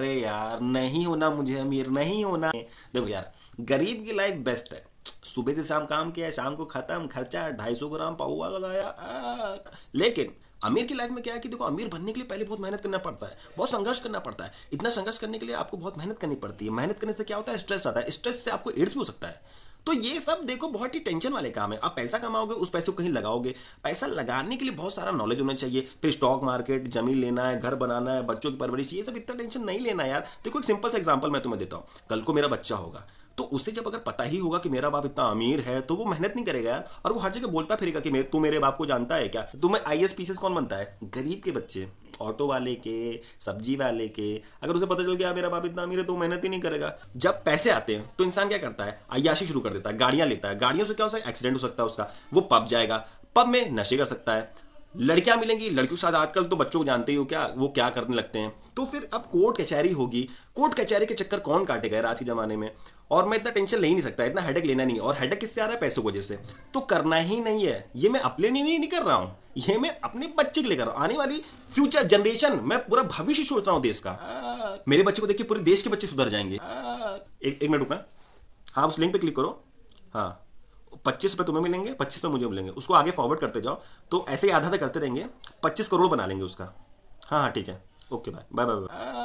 अरे यार नहीं होना मुझे अमीर नहीं होना देखो यार गरीब की लाइफ बेस्ट है सुबह से शाम काम किया शाम को खत्म खर्चा ढाई सौ ग्राम पाउआ लगाया लेकिन अमीर की लाइफ में क्या है कि देखो अमीर बनने के लिए पहले बहुत मेहनत करना पड़ता है बहुत संघर्ष करना पड़ता है इतना संघर्ष करने के लिए आपको बहुत मेहनत करनी पड़ती है मेहनत करने से क्या होता है स्ट्रेस आता है स्ट्रेस से आपको एड्स भी हो सकता है तो ये सब देखो बहुत ही टेंशन वाले काम है आप पैसा कमाओगे उस पैसे को कहीं लगाओगे पैसा लगाने के लिए बहुत सारा नॉलेज होना चाहिए फिर स्टॉक मार्केट जमीन लेना है घर बनाना है बच्चों की परवरिश ये सब इतना टेंशन नहीं लेना यार देखो एक सिंपल सा एग्जाम्पल मैं तुम्हें देता हूँ कल को मेरा बच्चा होगा तो उसे जब अगर पता ही होगा कि मेरा बाप इतना अमीर है तो वो मेहनत नहीं करेगा यार और वो हर जगह बोलता फिरेगा कि तू मेरे बाप को जानता है क्या तुम्हें आई एस पीसीएस कौन बनता है गरीब के बच्चे ऑटो वाले के सब्जी वाले के अगर उसे पता चल गया मेरा बाप इतना अमीर है तो मेहनत ही नहीं करेगा जब पैसे आते हैं तो इंसान क्या करता है अयाशी शुरू कर देता है गाड़ियां लेता है गाड़ियों से क्या हो सकता है एक्सीडेंट हो सकता है उसका वो पब जाएगा पब में नशे कर सकता है लड़कियां मिलेंगी लड़कियों के साथ आजकल तो बच्चों को जानते ही हो क्या वो क्या करने लगते हैं तो फिर अब कोर्ट कचहरी होगी कोर्ट कचहरी के चक्कर कौन काटेगा आज के जमाने में और मैं इतना टेंशन ले ही नहीं सकता इतना हेडक लेना नहीं और हेडक किससे आ रहा है पैसों की वजह से तो करना ही नहीं है ये मैं अपने लिए नहीं, कर रहा हूँ ये मैं अपने बच्चे के लिए कर रहा हूँ आने वाली फ्यूचर जनरेशन मैं पूरा भविष्य सोच रहा हूँ देश का मेरे बच्चे को देखिए पूरे देश के बच्चे सुधर जाएंगे एक, मिनट रुपए हाँ उस लिंक पे क्लिक करो हाँ पच्चीस रुपये तुम्हें मिलेंगे पच्चीस पे मुझे मिलेंगे उसको आगे फॉरवर्ड करते जाओ तो ऐसे ही आधा आधा करते रहेंगे पच्चीस करोड़ बना लेंगे उसका हाँ हाँ ठीक है ओके बाय बाय बाय